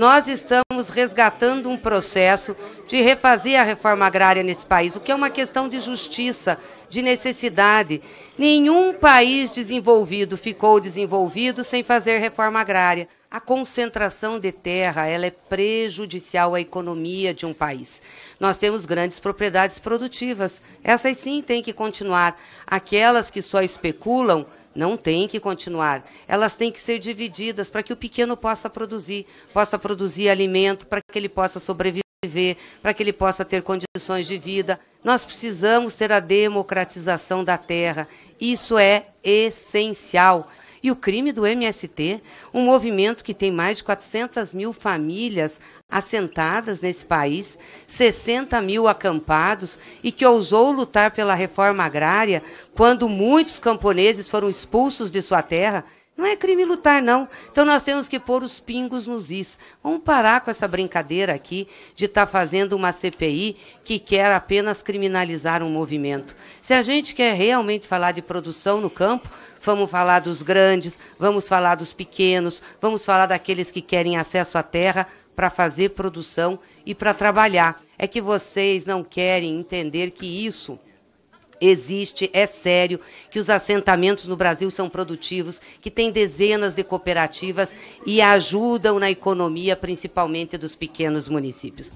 nós estamos resgatando um processo de refazer a reforma agrária nesse país, o que é uma questão de justiça, de necessidade. Nenhum país desenvolvido ficou desenvolvido sem fazer reforma agrária. A concentração de terra ela é prejudicial à economia de um país. Nós temos grandes propriedades produtivas. Essas sim têm que continuar. Aquelas que só especulam não tem que continuar. Elas têm que ser divididas para que o pequeno possa produzir, possa produzir alimento, para que ele possa sobreviver, para que ele possa ter condições de vida. Nós precisamos ter a democratização da terra. Isso é essencial e o crime do MST, um movimento que tem mais de 400 mil famílias assentadas nesse país, 60 mil acampados e que ousou lutar pela reforma agrária quando muitos camponeses foram expulsos de sua terra não é crime lutar, não. Então nós temos que pôr os pingos nos is. Vamos parar com essa brincadeira aqui de estar tá fazendo uma CPI que quer apenas criminalizar um movimento. Se a gente quer realmente falar de produção no campo, vamos falar dos grandes, vamos falar dos pequenos, vamos falar daqueles que querem acesso à terra para fazer produção e para trabalhar. É que vocês não querem entender que isso existe, é sério, que os assentamentos no Brasil são produtivos, que tem dezenas de cooperativas e ajudam na economia, principalmente dos pequenos municípios.